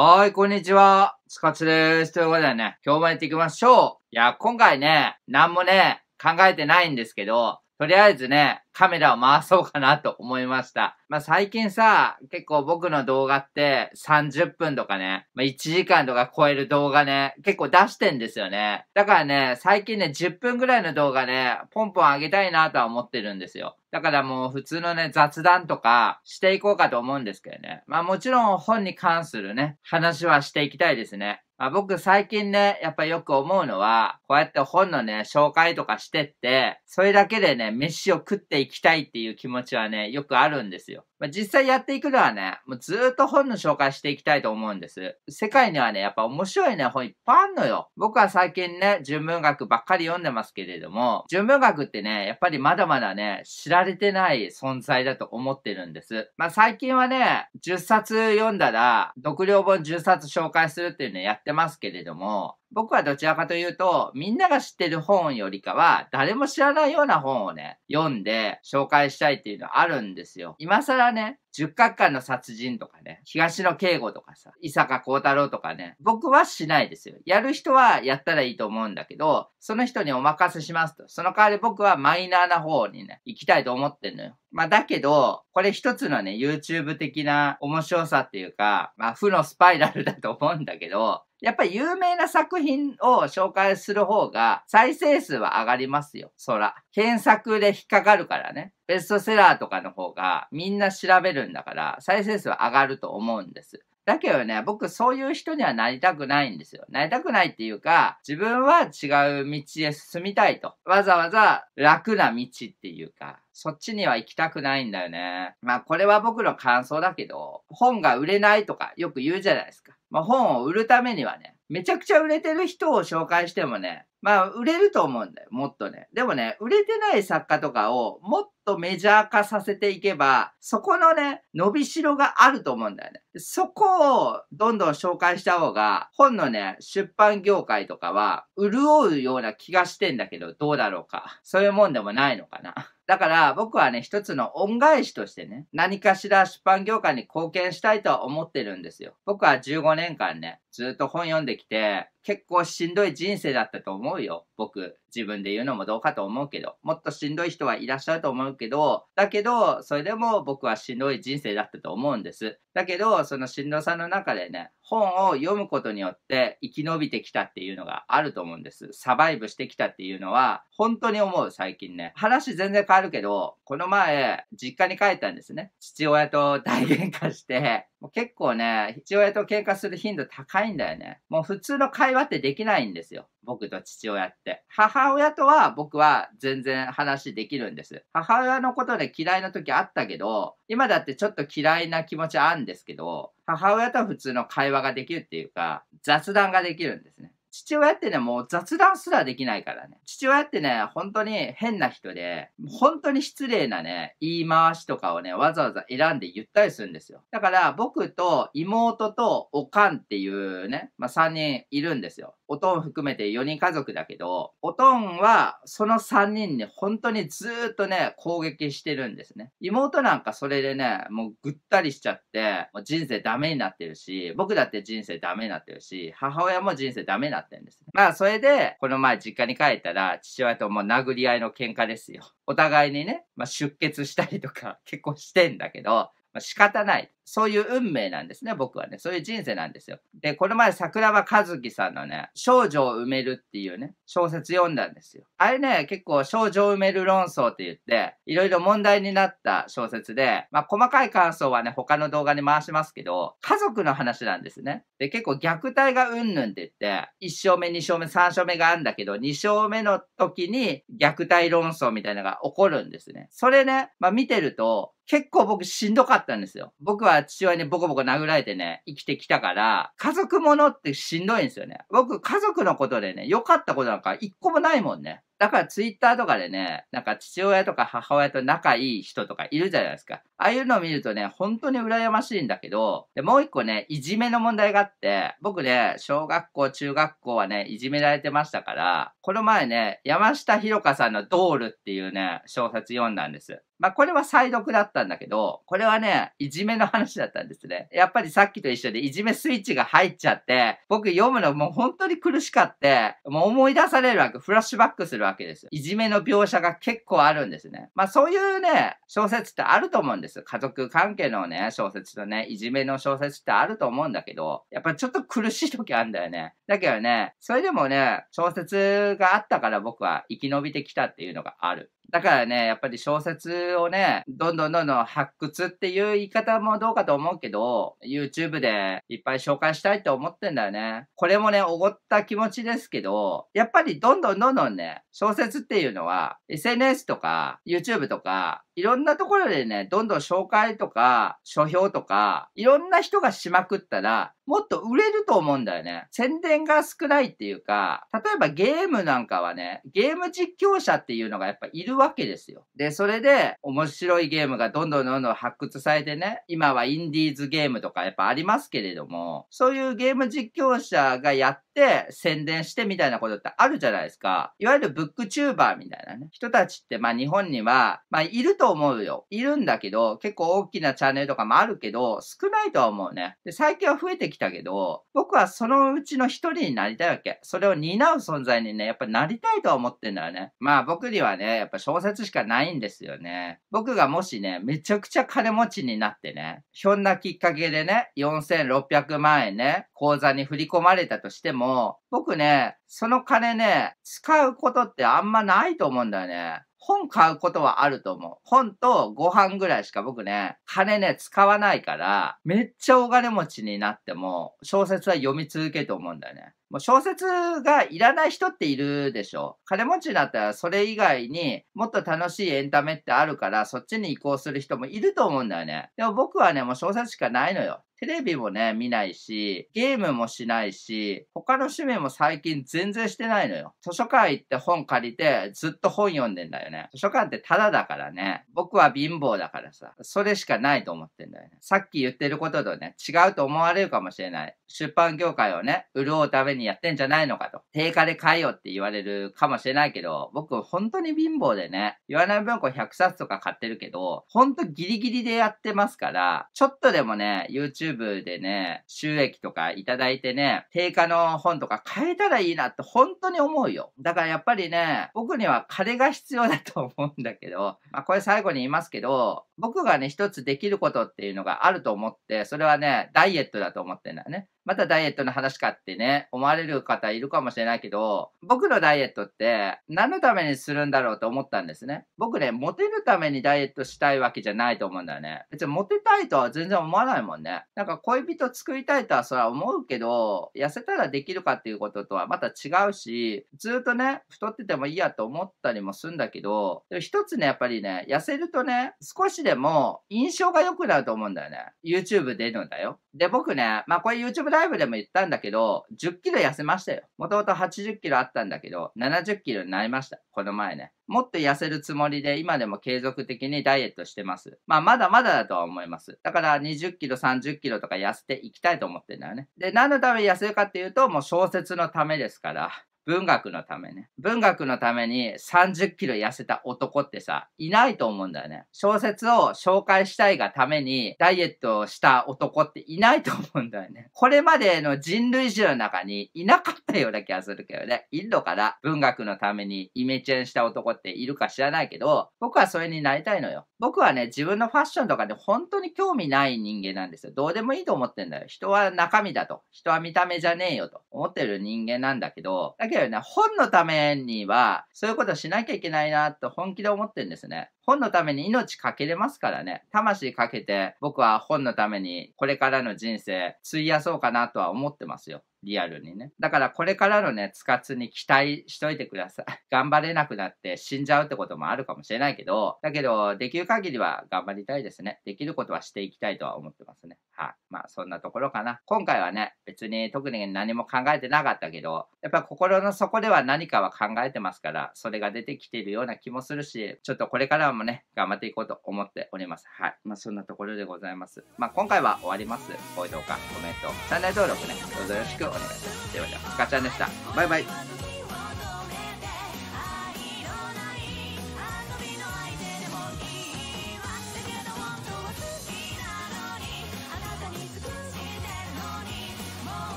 はい、こんにちは。つかつです。ということでね、今日もやっていきましょう。いや、今回ね、なんもね、考えてないんですけど、とりあえずね、カメラを回そうかなと思いました。まあ、最近さ、結構僕の動画って30分とかね、まあ、1時間とか超える動画ね、結構出してんですよね。だからね、最近ね、10分ぐらいの動画ね、ポンポン上げたいなとは思ってるんですよ。だからもう普通のね、雑談とかしていこうかと思うんですけどね。まあもちろん本に関するね、話はしていきたいですね。まあ、僕最近ね、やっぱよく思うのは、こうやって本のね、紹介とかしてって、それだけでね、飯を食っていいきたいっていう気持ちはね、よくあるんですよ。まあ、実際やっていくのはね、もうずっと本の紹介していきたいと思うんです。世界にはね、やっぱ面白いね、本いっぱいあんのよ。僕は最近ね、純文学ばっかり読んでますけれども、純文学ってね、やっぱりまだまだね、知られてない存在だと思ってるんです。まあ、最近はね、10冊読んだら、読量本10冊紹介するっていうのやってますけれども、僕はどちらかというと、みんなが知ってる本よりかは、誰も知らないような本をね、読んで紹介したいっていうのはあるんですよ。今更ね、十角館の殺人とかね、東野敬吾とかさ、伊坂幸太郎とかね、僕はしないですよ。やる人はやったらいいと思うんだけど、その人にお任せしますと。その代わり僕はマイナーな方にね、行きたいと思ってんのよ。まあだけど、これ一つのね、YouTube 的な面白さっていうか、まあ負のスパイラルだと思うんだけど、やっぱり有名な作品を紹介する方が再生数は上がりますよ。そら。検索で引っかかるからね。ベストセラーとかの方がみんな調べるんだから再生数は上がると思うんです。だけどね、僕そういう人にはなりたくないんですよ。なりたくないっていうか、自分は違う道へ進みたいと。わざわざ楽な道っていうか、そっちには行きたくないんだよね。まあこれは僕の感想だけど、本が売れないとかよく言うじゃないですか。まあ本を売るためにはね、めちゃくちゃ売れてる人を紹介してもね、まあ、売れると思うんだよ、もっとね。でもね、売れてない作家とかをもっとメジャー化させていけば、そこのね、伸びしろがあると思うんだよね。そこをどんどん紹介した方が、本のね、出版業界とかは、潤うような気がしてんだけど、どうだろうか。そういうもんでもないのかな。だから僕はね、一つの恩返しとしてね、何かしら出版業界に貢献したいとは思ってるんですよ。僕は15年間ね、ずっと本読んできて、結構しんどい人生だったと思うよ。僕、自分で言うのもどうかと思うけど、もっとしんどい人はいらっしゃると思うけど、だけど、それでも僕はしんどい人生だったと思うんです。だけど、その新郎さんの中でね、本を読むことによって生き延びてきたっていうのがあると思うんです。サバイブしてきたっていうのは、本当に思う、最近ね。話全然変わるけど、この前、実家に帰ったんですね。父親と大喧嘩して、もう結構ね、父親と喧嘩する頻度高いんだよね。もう普通の会話ってできないんですよ。僕と父親って。母親とは僕は全然話できるんです。母親のことで嫌いな時あったけど、今だってちょっと嫌いな気持ちあるんですけど、母親とは普通の会話ができるっていうか、雑談ができるんですね。父親ってね、もう雑談すらできないからね。父親ってね、本当に変な人で、本当に失礼なね、言い回しとかをね、わざわざ選んで言ったりするんですよ。だから、僕と妹とおかんっていうね、まあ、3人いるんですよ。おとん含めて4人家族だけど、おとんはその3人に本当にずーっとね、攻撃してるんですね。妹なんかそれでね、もうぐったりしちゃって、もう人生ダメになってるし、僕だって人生ダメになってるし、母親も人生ダメになってるっんですね。まあ、それで、この前実家に帰ったら、父親ともう殴り合いの喧嘩ですよ。お互いにね、まあ、出血したりとか結構してんだけど、まあ、仕方ない。そういう運命なんですね、僕はね。そういう人生なんですよ。で、この前桜庭和樹さんのね、少女を埋めるっていうね、小説読んだんですよ。あれね、結構少女を埋める論争って言って、いろいろ問題になった小説で、まあ細かい感想はね、他の動画に回しますけど、家族の話なんですね。で、結構虐待がうんぬんって言って、1章目、2章目、3章目があるんだけど、2章目の時に虐待論争みたいなのが起こるんですね。それね、まあ見てると、結構僕しんどかったんですよ。僕は父親にボコボコ殴られてね、生きてきたから、家族ものってしんどいんですよね。僕、家族のことでね、良かったことなんか一個もないもんね。だからツイッターとかでね、なんか父親とか母親と仲いい人とかいるじゃないですか。ああいうのを見るとね、本当に羨ましいんだけど、でもう一個ね、いじめの問題があって、僕ね、小学校、中学校はね、いじめられてましたから、この前ね、山下博香さんのドールっていうね、小説読んだんです。まあこれは再読だったんだけど、これはね、いじめの話だったんですね。やっぱりさっきと一緒でいじめスイッチが入っちゃって、僕読むのもう本当に苦しかって、もう思い出されるわけ、フラッシュバックするわけです。いじめの描写が結構あるんですね。まあそういうね、小説ってあると思うんです。家族関係のね、小説とね、いじめの小説ってあると思うんだけど、やっぱちょっと苦しい時あるんだよね。だけどね、それでもね、小説があったから僕は生き延びてきたっていうのがある。だからね、やっぱり小説をね、どんどんどんどん発掘っていう言い方もどうかと思うけど、YouTube でいっぱい紹介したいと思ってんだよね。これもね、おごった気持ちですけど、やっぱりどんどんどんどんね、小説っていうのは、SNS とか YouTube とか、いろんなところでね、どんどん紹介とか、書評とか、いろんな人がしまくったら、もっと売れると思うんだよね。宣伝が少ないっていうか、例えばゲームなんかはね、ゲーム実況者っていうのがやっぱいるわけですよ。で、それで面白いゲームがどんどんどんどん発掘されてね、今はインディーズゲームとかやっぱありますけれども、そういうゲーム実況者がやって、宣伝してみたいなことってあるじゃないですか。いわゆるブックチューバーみたいなね、人たちって、まあ日本には、まあいると思うよ。いるんだけど、結構大きなチャンネルとかもあるけど、少ないとは思うね。で、最近は増えてきたけど、僕はそのうちの一人になりたいわけ。それを担う存在にね、やっぱなりたいとは思ってんだよね。まあ僕にはね、やっぱ小説しかないんですよね。僕がもしね、めちゃくちゃ金持ちになってね、ひょんなきっかけでね、4600万円ね、口座に振り込まれたとしても、僕ね、その金ね、使うことってあんまないと思うんだよね。本買うことはあると思う。本とご飯ぐらいしか僕ね、金ね、使わないから、めっちゃお金持ちになっても、小説は読み続けると思うんだよね。もう小説がいらない人っているでしょ。金持ちになったらそれ以外にもっと楽しいエンタメってあるから、そっちに移行する人もいると思うんだよね。でも僕はね、もう小説しかないのよ。テレビもね、見ないし、ゲームもしないし、他の趣味も最近全然してないのよ。図書館行って本借りて、ずっと本読んでんだよね。図書館ってタダだからね。僕は貧乏だからさ。それしかないと思ってんだよね。さっき言ってることとね、違うと思われるかもしれない。出版業界をね、潤うためににやってんじゃないのかと。定価で買えよって言われるかもしれないけど、僕本当に貧乏でね、言わない文庫100冊とか買ってるけど、ほんとギリギリでやってますから、ちょっとでもね、YouTube でね、収益とかいただいてね、定価の本とか買えたらいいなって本当に思うよ。だからやっぱりね、僕には金が必要だと思うんだけど、まあこれ最後に言いますけど、僕がね、一つできることっていうのがあると思って、それはね、ダイエットだと思ってんだよね。またダイエットの話かってね、思われる方いるかもしれないけど、僕のダイエットって何のためにするんだろうと思ったんですね。僕ね、モテるためにダイエットしたいわけじゃないと思うんだよね。別にモテたいとは全然思わないもんね。なんか恋人作りたいとはそれは思うけど、痩せたらできるかっていうこととはまた違うし、ずっとね、太っててもいいやと思ったりもするんだけど、一つね、やっぱりね、痩せるとね、少しででも印象が良くなると思うんだよね。YouTube 出るんだよ。で、僕ね、まあこれ YouTube ライブでも言ったんだけど、10キロ痩せましたよ。もともと80キロあったんだけど、70キロになりました。この前ね。もっと痩せるつもりで、今でも継続的にダイエットしてます。まあ、まだまだだとは思います。だから、20キロ、30キロとか痩せていきたいと思ってんだよね。で、何のために痩せるかっていうと、もう小説のためですから。文学のためね。文学のために30キロ痩せた男ってさ、いないと思うんだよね。小説を紹介したいがためにダイエットをした男っていないと思うんだよね。これまでの人類史の中にいなかったような気がするけどね。インドから文学のためにイメチェンした男っているか知らないけど、僕はそれになりたいのよ。僕はね、自分のファッションとかで本当に興味ない人間なんですよ。どうでもいいと思ってんだよ。人は中身だと。人は見た目じゃねえよと思ってる人間なんだけど、だけどだよね。本のためには、そういうことしなきゃいけないなと本気で思ってるんですね。本のために命かけれますからね。魂かけて、僕は本のためにこれからの人生、費やそうかなとは思ってますよ。リアルにね。だからこれからのね、つかつに期待しといてください。頑張れなくなって死んじゃうってこともあるかもしれないけど、だけど、できる限りは頑張りたいですね。できることはしていきたいとは思ってますね。はい、まあ、そんなところかな。今回はね、別に特に何も考えてなかったけど、やっぱ心の底では何かは考えてますから、それが出てきているような気もするし、ちょっとこれからもね、頑張っていこうと思っております。はい。まあ、そんなところでございます。まあ、今回は終わります。高評価、コメント、チャンネル登録ね、どうぞよろしくお願いします。ではでは、ガチャンでした。バイバイ。